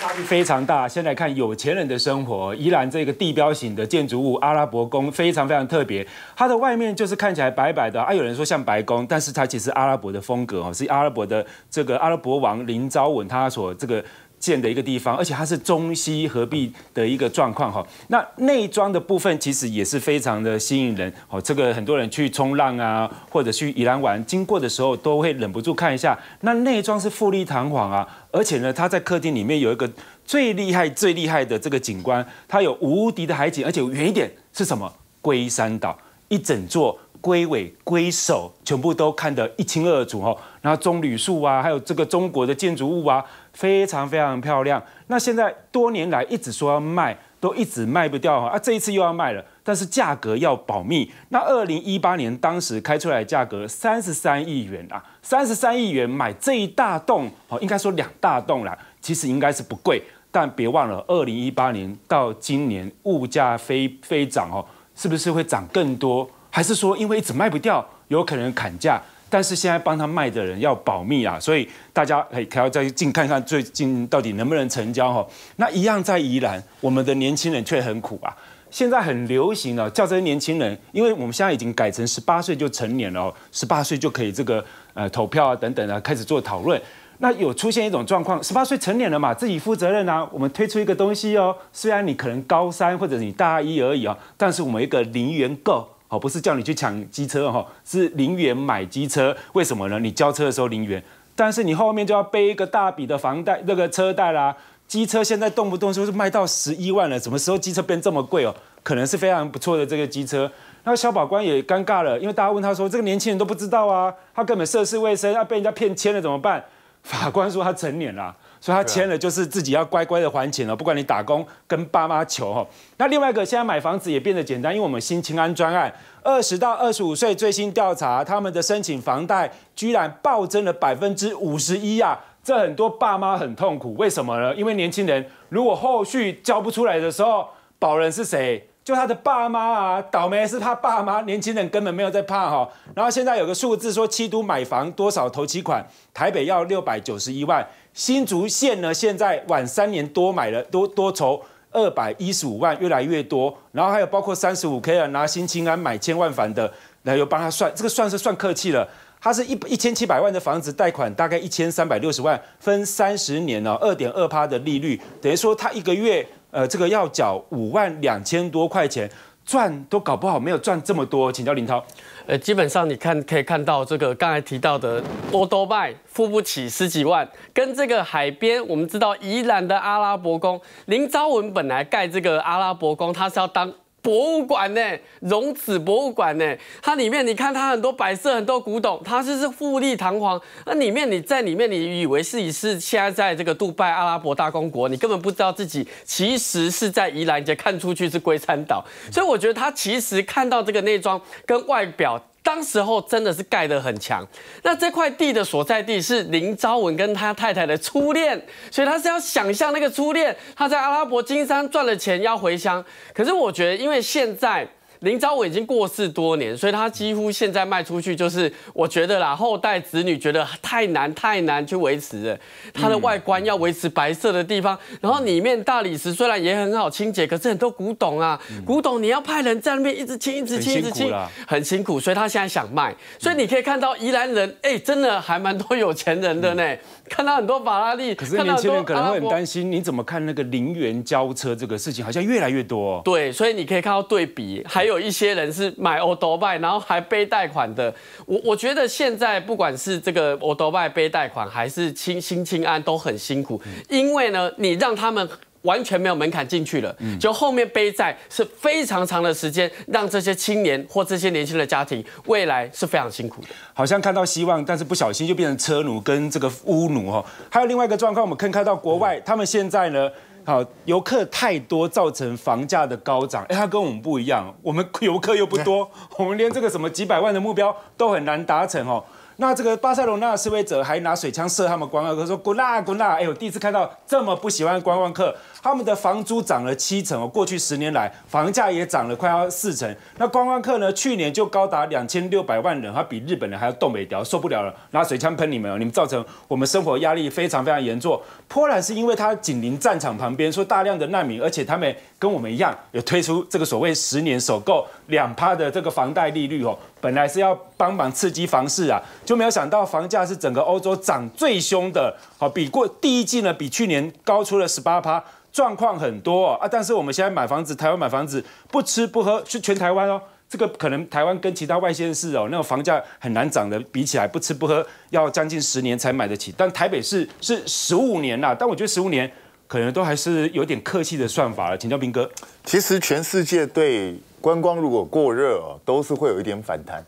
差距非常大。先来看有钱人的生活，宜兰这个地标型的建筑物——阿拉伯宫，非常非常特别。它的外面就是看起来白白的，啊，有人说像白宫，但是它其实阿拉伯的风格哦，是阿拉伯的这个阿拉伯王林昭文他所这个。建的一个地方，而且它是中西合璧的一个状况哈。那内装的部分其实也是非常的吸引人哦。这个很多人去冲浪啊，或者去宜兰玩经过的时候都会忍不住看一下。那内装是富丽堂皇啊，而且呢，它在客厅里面有一个最厉害、最厉害的这个景观，它有无敌的海景，而且远一点是什么龟山岛一整座。龟尾龟首全部都看得一清二楚哦，然后棕榈树啊，还有这个中国的建筑物啊，非常非常漂亮。那现在多年来一直说要卖，都一直卖不掉哈，啊，这一次又要卖了，但是价格要保密。那二零一八年当时开出来价格三十三亿元啊，三十三亿元买这一大栋哦，应该说两大栋啦，其实应该是不贵。但别忘了，二零一八年到今年物价飞飞涨哦，是不是会涨更多？还是说，因为一直卖不掉，有可能砍价。但是现在帮他卖的人要保密啊，所以大家可可要再近看看，最近到底能不能成交哈？那一样在宜兰，我们的年轻人却很苦啊。现在很流行啊，叫这些年轻人，因为我们现在已经改成十八岁就成年了，十八岁就可以这个呃投票啊等等啊，开始做讨论。那有出现一种状况，十八岁成年了嘛，自己负责任啊。我们推出一个东西哦，虽然你可能高三或者你大一而已啊，但是我们一个零元购。哦，不是叫你去抢机车哈，是零元买机车，为什么呢？你交车的时候零元，但是你后面就要背一个大笔的房贷，那个车贷啦。机车现在动不动就是卖到十一万了，什么时候机车变这么贵哦？可能是非常不错的这个机车。那个小法官也尴尬了，因为大家问他说：“这个年轻人都不知道啊，他根本涉世未深，要被人家骗签了怎么办？”法官说：“他成年了。”所以他签了，就是自己要乖乖的还钱了。不管你打工跟爸妈求吼，那另外一个现在买房子也变得简单，因为我们新青安专案，二十到二十五岁最新调查，他们的申请房贷居然暴增了百分之五十一啊！这很多爸妈很痛苦，为什么呢？因为年轻人如果后续交不出来的时候，保人是谁？就他的爸妈啊，倒霉是他爸妈，年轻人根本没有在怕哈。然后现在有个数字说，七都买房多少头期款，台北要六百九十一万，新竹县呢现在晚三年多买了，多多筹二百一十五万，越来越多。然后还有包括三十五 K 啊，拿新青安买千万房的，然后又帮他算，这个算是算客气了。他是一一千七百万的房子贷款，大概一千三百六十万，分三十年哦，二点二趴的利率，等于说他一个月。呃，这个要缴五万两千多块钱，赚都搞不好没有赚这么多，请教林涛。呃，基本上你看可以看到这个刚才提到的多多卖付不起十几万，跟这个海边我们知道宜兰的阿拉伯宫，林昭文本来盖这个阿拉伯宫，他是要当。博物馆呢，荣子博物馆呢，它里面你看，它很多摆设，很多古董，它就是富丽堂皇。那里面你在里面，你以为自己是现在在这个杜拜阿拉伯大公国，你根本不知道自己其实是在宜兰街，看出去是龟山岛。所以我觉得他其实看到这个内装跟外表。当时候真的是盖的很强，那这块地的所在地是林昭文跟他太太的初恋，所以他是要想象那个初恋，他在阿拉伯金山赚了钱要回乡，可是我觉得因为现在。林昭伟已经过世多年，所以他几乎现在卖出去就是，我觉得啦，后代子女觉得太难太难去维持了。他的外观要维持白色的地方，然后里面大理石虽然也很好清洁，可是很多古董啊，古董你要派人在那边一直清一直清一直清，很辛苦。所以他现在想卖，所以你可以看到宜兰人，哎，真的还蛮多有钱人的呢。看到很多法拉利，可是年轻人可能会很担心。你怎么看那个零元交车这个事情，好像越来越多。对，所以你可以看到对比还。有一些人是买欧多拜，然后还背贷款的。我我觉得现在不管是这个欧多拜背贷款，还是清新清安都很辛苦，因为呢，你让他们完全没有门槛进去了，就后面背债是非常长的时间，让这些青年或这些年轻的家庭未来是非常辛苦的。好像看到希望，但是不小心就变成车奴跟这个屋奴哦。还有另外一个状况，我们可以看到国外他们现在呢。好，游客太多造成房价的高涨，哎，他跟我们不一样，我们 游客又不多，我们连这个什么几百万的目标都很难达成哦。那这个巴塞罗那示威者还拿水枪射他们观光客，说滚啦滚啦，哎呦，第一次看到这么不喜欢观光客。他们的房租涨了七成哦，过去十年来房价也涨了快要四成。那观光客呢？去年就高达两千六百万人，他比日本人还要冻北掉，受不了了，拿水枪喷你们哦！你们造成我们生活压力非常非常严重。波兰是因为它紧邻战场旁边，说大量的难民，而且他们。跟我们一样有推出这个所谓十年首购两趴的这个房贷利率哦，本来是要帮忙刺激房市啊，就没有想到房价是整个欧洲涨最凶的，好比过第一季呢，比去年高出了十八趴，状况很多啊。但是我们现在买房子，台湾买房子不吃不喝是全台湾哦，这个可能台湾跟其他外县市哦，那个房价很难涨的，比起来不吃不喝要将近十年才买得起，但台北市是十五年啦，但我觉得十五年。可能都还是有点客气的算法了，请教兵哥。其实全世界对观光如果过热，都是会有一点反弹。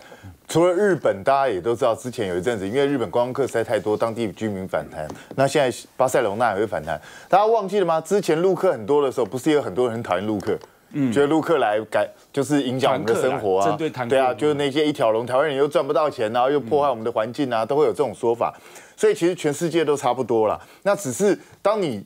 除了日本，大家也都知道，之前有一阵子，因为日本观光客在太多，当地居民反弹。那现在巴塞隆那也会反弹，大家忘记了吗？之前陆客很多的时候，不是也有很多人很讨厌陆客，嗯，觉得陆客来改就是影响我们的生活啊，针对对啊，就是那些一条龙，台湾人又赚不到钱，然后又破坏我们的环境啊，都会有这种说法。所以其实全世界都差不多了。那只是当你。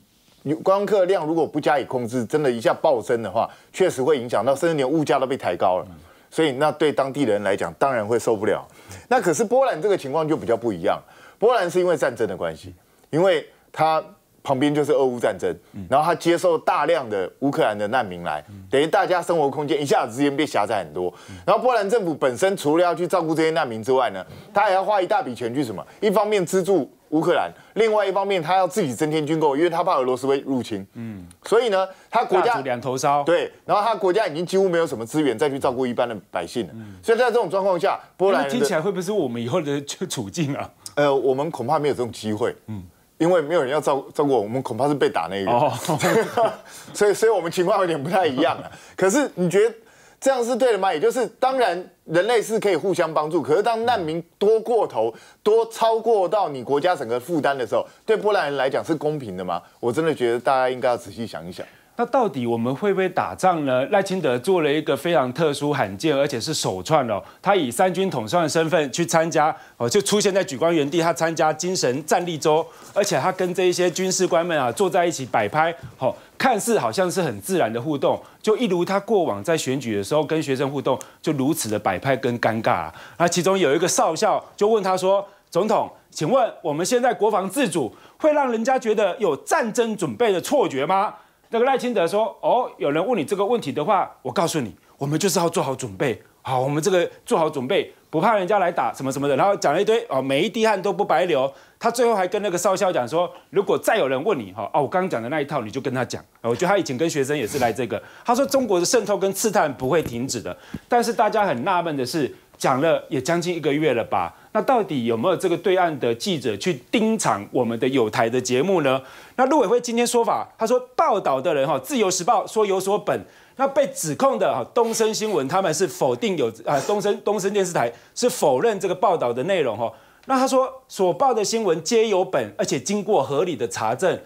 光客量如果不加以控制，真的一下暴增的话，确实会影响到，甚至连物价都被抬高了。所以那对当地人来讲，当然会受不了。那可是波兰这个情况就比较不一样，波兰是因为战争的关系，因为它旁边就是俄乌战争，然后它接受大量的乌克兰的难民来，等于大家生活空间一下子之间被狭窄很多。然后波兰政府本身除了要去照顾这些难民之外呢，他还要花一大笔钱去什么？一方面资助。乌克兰另外一方面，他要自己增添军购，因为他怕俄罗斯会入侵。嗯，所以呢，他国家两头烧。对，然后他国家已经几乎没有什么资源再去照顾一般的百姓了。嗯，所以在这种状况下，波兰听起来会不会是我们以后的处境啊？呃，我们恐怕没有这种机会。嗯，因为没有人要照照顾我们，恐怕是被打那个。哦，所以所以我们情况有点不太一样啊。可是你觉得？这样是对的吗？也就是，当然，人类是可以互相帮助。可是，当难民多过头，多超过到你国家整个负担的时候，对波兰人来讲是公平的吗？我真的觉得大家应该要仔细想一想。那到底我们会不会打仗呢？赖清德做了一个非常特殊、罕见，而且是首创哦。他以三军统帅的身份去参加，哦，就出现在举官原地，他参加精神战力周，而且他跟这一些军事官们啊坐在一起摆拍，好。看似好像是很自然的互动，就一如他过往在选举的时候跟学生互动，就如此的摆拍跟尴尬。那其中有一个少校就问他说：“总统，请问我们现在国防自主会让人家觉得有战争准备的错觉吗？”那个赖清德说：“哦，有人问你这个问题的话，我告诉你，我们就是要做好准备。好，我们这个做好准备。”不怕人家来打什么什么的，然后讲了一堆哦，每一滴汗都不白流。他最后还跟那个少校讲说，如果再有人问你哈，哦，我刚刚讲的那一套，你就跟他讲。我觉得他以前跟学生也是来这个。他说中国的渗透跟刺探不会停止的，但是大家很纳闷的是，讲了也将近一个月了吧？那到底有没有这个对岸的记者去盯场我们的有台的节目呢？那陆委会今天说法，他说报道的人哈，《自由时报》说有所本。那被指控的哈东升新闻，他们是否定有啊东升东升电视台是否认这个报道的内容哈？那他说所报的新闻皆有本，而且经过合理的查证。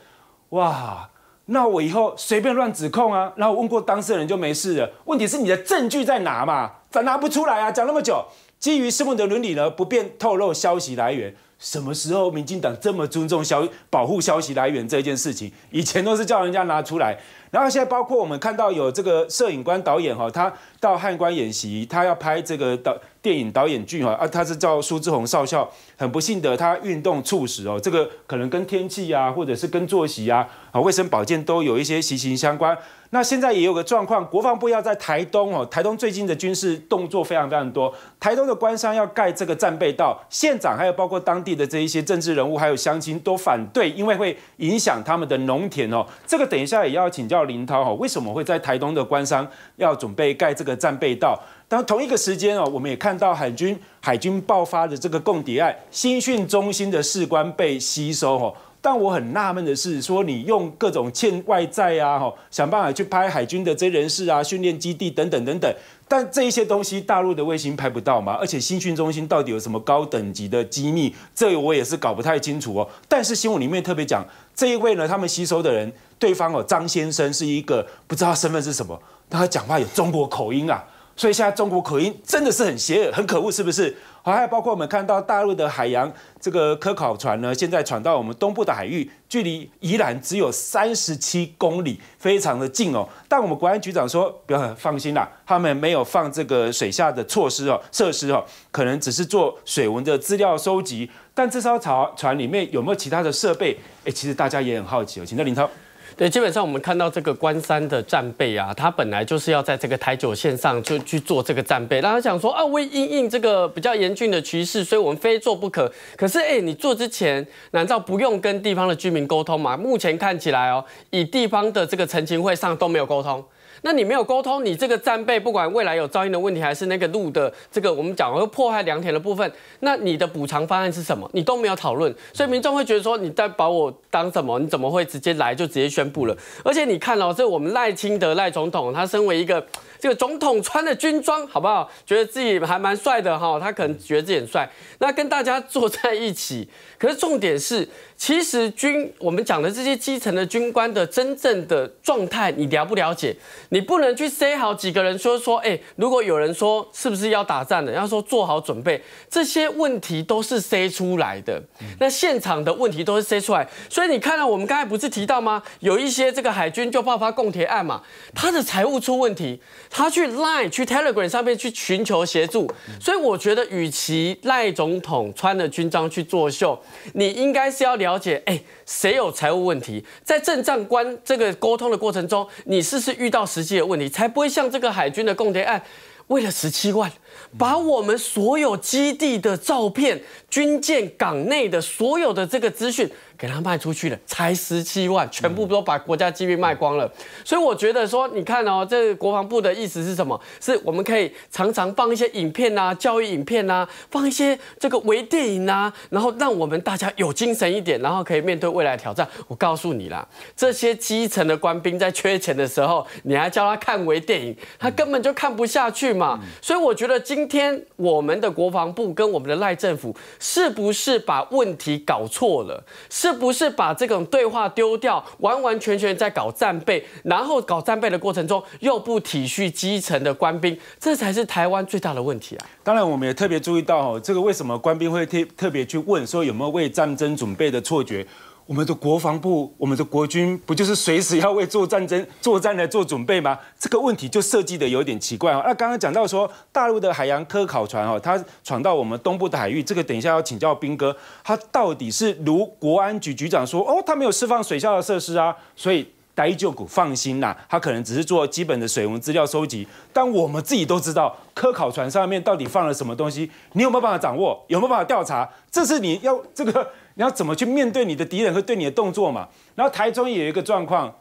哇，那我以后随便乱指控啊？然后问过当事人就没事了。问题是你的证据在哪嘛？咱拿不出来啊！讲那么久，基于新闻的伦理呢，不便透露消息来源。什么时候民进党这么尊重消保护消息来源这件事情？以前都是叫人家拿出来，然后现在包括我们看到有这个摄影官导演哈，他到汉关演习，他要拍这个导电影导演剧哈啊，他是叫苏志宏少校，很不幸的他运动猝死哦，这个可能跟天气啊，或者是跟作息啊啊卫生保健都有一些息息相关。那现在也有个状况，国防部要在台东哦，台东最近的军事动作非常非常多，台东的官商要盖这个战备道，县长还有包括当地的这一些政治人物还有乡亲都反对，因为会影响他们的农田哦。这个等一下也要请教林涛哦，为什么会在台东的官商要准备盖这个战备道？当同一个时间哦，我们也看到海军海军爆发的这个共谍案，新训中心的士官被吸收哦。但我很纳闷的是，说你用各种欠外债啊，哈，想办法去拍海军的这人士啊、训练基地等等等等。但这一些东西，大陆的卫星拍不到吗？而且新训中心到底有什么高等级的机密，这我也是搞不太清楚哦。但是新闻里面特别讲，这一位呢，他们吸收的人，对方哦，张先生是一个不知道身份是什么，他讲话有中国口音啊，所以现在中国口音真的是很邪恶、很可恶，是不是？还有包括我们看到大陆的海洋这个科考船呢，现在闯到我们东部的海域，距离宜兰只有三十七公里，非常的近哦。但我们国安局长说，不要很放心啦，他们没有放这个水下的措施哦，设施哦，可能只是做水文的资料收集。但这艘船里面有没有其他的设备？哎，其实大家也很好奇哦，请到林涛。对，基本上我们看到这个关山的战备啊，他本来就是要在这个台九线上就去做这个战备，然后想说啊，为应应这个比较严峻的趋势，所以我们非做不可。可是，哎，你做之前难道不用跟地方的居民沟通吗？目前看起来哦，以地方的这个澄情会上都没有沟通。那你没有沟通，你这个战备，不管未来有噪音的问题，还是那个路的这个我们讲会破坏良田的部分，那你的补偿方案是什么？你都没有讨论，所以民众会觉得说，你在把我当什么？你怎么会直接来就直接宣布了？而且你看哦，这我们赖清德赖总统，他身为一个。这个总统穿的军装好不好？觉得自己还蛮帅的哈，他可能觉得自己很帅。那跟大家坐在一起，可是重点是，其实军我们讲的这些基层的军官的真正的状态，你了不了解？你不能去塞好几个人说说，哎，如果有人说是不是要打仗的，要说做好准备，这些问题都是塞出来的。那现场的问题都是塞出来，所以你看到我们刚才不是提到吗？有一些这个海军就爆发共谍案嘛，他的财务出问题。他去 Line 去 Telegram 上面去寻求协助，所以我觉得，与其赖总统穿着军装去作秀，你应该是要了解，哎，谁有财务问题，在政帐官这个沟通的过程中，你是不是遇到实际的问题，才不会像这个海军的供谍案，为了十七万，把我们所有基地的照片、军舰港内的所有的这个资讯。给他卖出去了，才十七万，全部都把国家机密卖光了。所以我觉得说，你看哦，这国防部的意思是什么？是我们可以常常放一些影片啊，教育影片啊，放一些这个微电影啊，然后让我们大家有精神一点，然后可以面对未来挑战。我告诉你啦，这些基层的官兵在缺钱的时候，你还叫他看微电影，他根本就看不下去嘛。所以我觉得今天我们的国防部跟我们的赖政府，是不是把问题搞错了？是。是不是把这种对话丢掉，完完全全在搞战备，然后搞战备的过程中又不体恤基层的官兵，这才是台湾最大的问题啊！当然，我们也特别注意到，哦，这个为什么官兵会特特别去问，说有没有为战争准备的错觉？我们的国防部、我们的国军，不就是随时要为做战争、作战来做准备吗？这个问题就设计的有点奇怪哦。那刚刚讲到说，大陆的海洋科考船哦，它闯到我们东部的海域，这个等一下要请教兵哥，他到底是如国安局局长说，哦，他没有释放水下的设施啊，所以台九股放心啦，他可能只是做基本的水文资料收集。但我们自己都知道，科考船上面到底放了什么东西，你有没有办法掌握？有没有办法调查？这是你要这个。你要怎么去面对你的敌人和对你的动作嘛？然后台中有一个状况，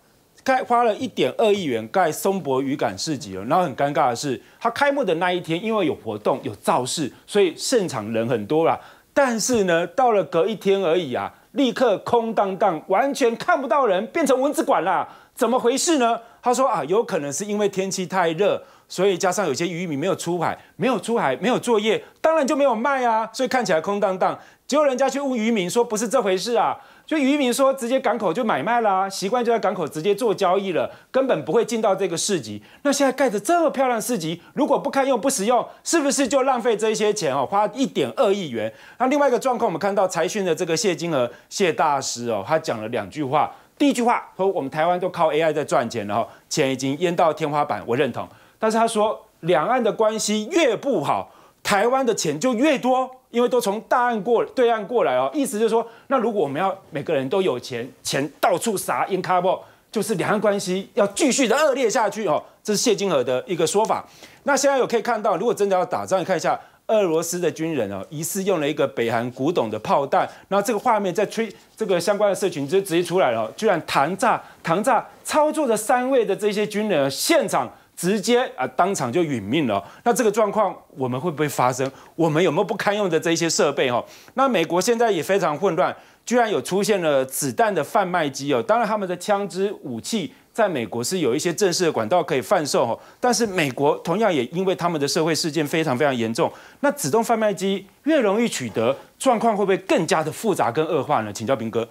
开花了一点二亿元盖松柏渔港市集了，然后很尴尬的是，他开幕的那一天因为有活动有造势，所以现场人很多啦。但是呢，到了隔一天而已啊，立刻空荡荡，完全看不到人，变成蚊子馆啦。怎么回事呢？他说啊，有可能是因为天气太热，所以加上有些渔民没有出海，没有出海，没有作业，当然就没有卖啊，所以看起来空荡荡。结果人家去问渔民说不是这回事啊，就渔民说直接港口就买卖啦，习惯就在港口直接做交易了，根本不会进到这个市集。那现在盖的这么漂亮市集，如果不堪用不实用，是不是就浪费这一些钱哦？花一点二亿元。那另外一个状况，我们看到财讯的这个谢金娥谢大师哦，他讲了两句话。第一句话说我们台湾都靠 AI 在赚钱了哈，钱已经淹到天花板，我认同。但是他说两岸的关系越不好，台湾的钱就越多。因为都从大岸过，对岸过来哦，意思就是说，那如果我们要每个人都有钱，钱到处撒，应该不就是两岸关系要继续的恶劣下去哦？这是谢金河的一个说法。那现在有可以看到，如果真的要打仗，你看一下俄罗斯的军人哦，疑似用了一个北韩古董的炮弹，然这个画面在吹这个相关的社群就直接出来了，居然糖炸糖炸操作的三位的这些军人现场。直接啊，当场就殒命了。那这个状况我们会不会发生？我们有没有不堪用的这些设备哈？那美国现在也非常混乱，居然有出现了子弹的贩卖机哦。当然，他们的枪支武器在美国是有一些正式的管道可以贩售哦，但是美国同样也因为他们的社会事件非常非常严重，那自动贩卖机越容易取得，状况会不会更加的复杂跟恶化呢？请教兵哥，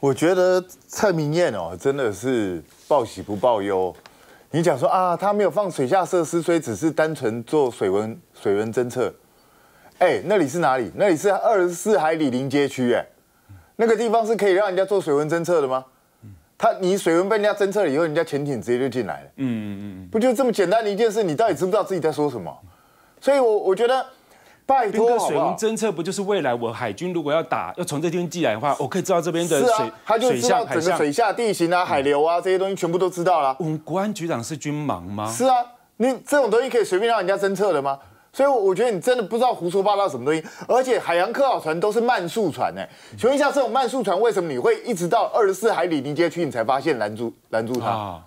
我觉得蔡明燕哦，真的是报喜不报忧。你讲说啊，他没有放水下设施，所以只是单纯做水温水温侦测。哎，那里是哪里？那里是二十四海里临街区，哎，那个地方是可以让人家做水温侦测的吗？他你水温被人家侦测了以后，人家潜艇直接就进来了。嗯嗯嗯，不就这么简单的一件事？你到底知不知道自己在说什么？所以我我觉得。拜托，水文侦测不就是未来我海军如果要打，要从这边寄来的话，我可以知道这边的水，它就知道整个水下地形啊、海流啊这些东西全部都知道了。我们国安局长是军盲吗？是啊，你这种东西可以随便让人家侦测的吗？所以我觉得你真的不知道胡说八道什么东西。而且海洋科考船都是慢速船诶，请问一下这种慢速船为什么你会一直到二十四海里离街区你才发现拦住拦住它？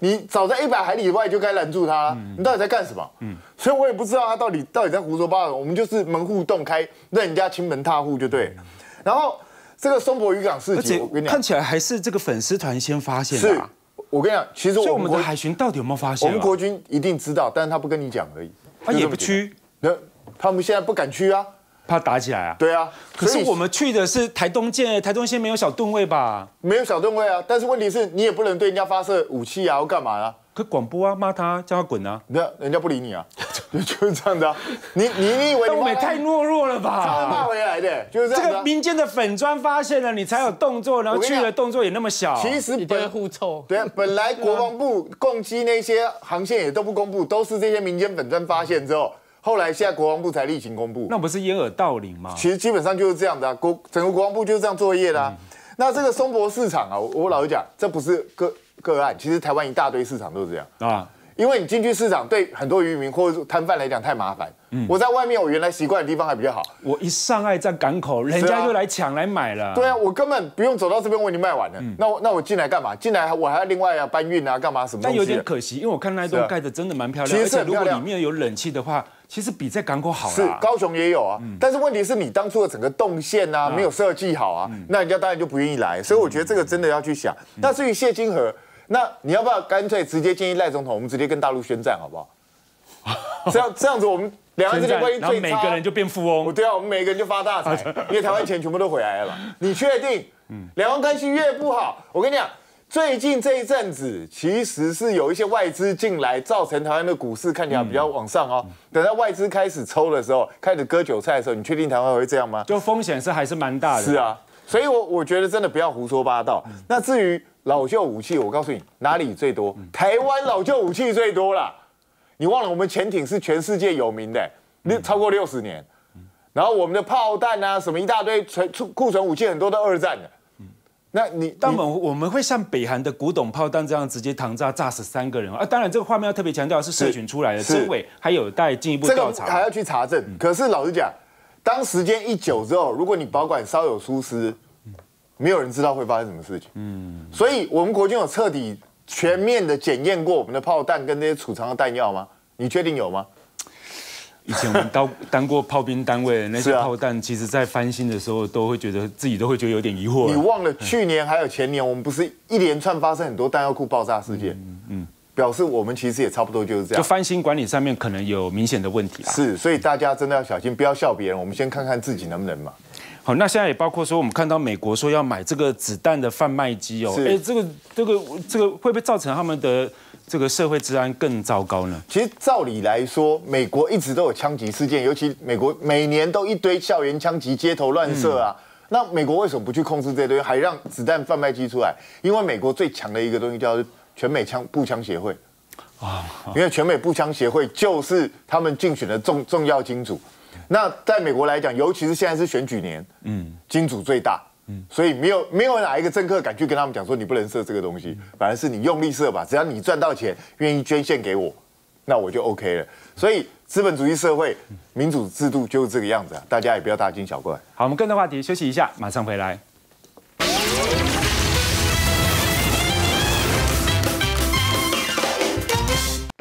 你早在一百海里外就该拦住他，你到底在干什么？嗯，所以我也不知道他到底到底在胡说八道。我们就是门户洞开，任人家倾门踏户就对。然后这个松柏渔港事情，我跟你讲，看起来还是这个粉丝团先发现的。我跟你讲，其实我们的海巡到底有没有发现？我们国军一定知道，但是他不跟你讲而已。他也不去，那他们现在不敢去啊。怕打起来啊？对啊，可是我们去的是台东舰，台东舰没有小吨位吧？没有小吨位啊，但是问题是你也不能对人家发射武器啊，或干嘛啊？可广播啊，骂他，叫他滚啊，那人家不理你啊，就是这样的。你你你以为东北太懦弱了吧？骂回来的，就是这个民间的粉砖发现了，你才有动作，然后去的动作也那么小，其实不会互抽。对，本来国防部共击那些航线也都不公布，都是这些民间粉砖发现之后。后来现在国防部才例行公布，那不是掩耳盗铃吗？其实基本上就是这样子啊，国整个国防部就是这样作业的。那这个松柏市场啊，我老是讲，这不是个个案，其实台湾一大堆市场都是这样啊，因为你进去市场对很多渔民或者说摊贩来讲太麻烦。我在外面，我原来习惯的地方还比较好。我一上岸在港口，人家就来抢来买了。对啊，我根本不用走到这边，我已经卖完了。那我那我进来干嘛？进来我还要另外要搬运啊，干嘛什么？但有点可惜，因为我看那栋盖的真的蛮漂亮，其实如果里面有冷气的话，其实比在港口好是高雄也有啊，但是问题是你当初的整个动线啊没有设计好啊，那人家当然就不愿意来。所以我觉得这个真的要去想。那至于谢金河，那你要不要干脆直接建议赖总统，我们直接跟大陆宣战好不好？这样这样子，我们两岸之间关系最差。每个人就变富翁。对啊，我们每个人就发大财，因为台湾钱全部都回来了。你确定？嗯。两岸关系越不好，我跟你讲，最近这一阵子其实是有一些外资进来，造成台湾的股市看起来比较往上哦。等到外资开始抽的时候，开始割韭菜的时候，你确定台湾会这样吗？就风险是还是蛮大的。是啊，所以我我觉得真的不要胡说八道。那至于老旧武器，我告诉你哪里最多？台湾老旧武器最多了。你忘了我们潜艇是全世界有名的，六超过六十年，然后我们的炮弹啊什么一大堆存储库存武器很多都二战的，那你当我们我们会像北韩的古董炮弹这样直接膛炸炸死三个人啊？当然这个画面要特别强调是社群出来的，政委还有待进一步调查，还要去查证。可是老实讲，当时间一久之后，如果你保管稍有疏失，没有人知道会发生什么事情。嗯，所以我们国军有彻底。全面的检验过我们的炮弹跟那些储藏的弹药吗？你确定有吗？以前我们当当过炮兵单位，那些炮弹其实，在翻新的时候，都会觉得自己都会觉得有点疑惑。你忘了去年还有前年，我们不是一连串发生很多弹药库爆炸事件？嗯，表示我们其实也差不多就是这样。就翻新管理上面可能有明显的问题吧。是，所以大家真的要小心，不要笑别人。我们先看看自己能不能嘛。好，那现在也包括说，我们看到美国说要买这个子弹的贩卖机哦，哎，这个、这个、这个会不会造成他们的这个社会治安更糟糕呢？其实照理来说，美国一直都有枪击事件，尤其美国每年都一堆校园枪击、街头乱射啊。那美国为什么不去控制这堆，还让子弹贩卖机出来？因为美国最强的一个东西叫全美枪步枪协会啊，因为全美步枪协会就是他们竞选的重重要金主。那在美国来讲，尤其是现在是选举年，嗯，金主最大，嗯，所以没有没有哪一个政客敢去跟他们讲说你不能设这个东西，反而是你用力设吧，只要你赚到钱，愿意捐献给我，那我就 OK 了。所以资本主义社会民主制度就是这个样子啊，大家也不要大惊小怪。好，我们更多话题，休息一下，马上回来。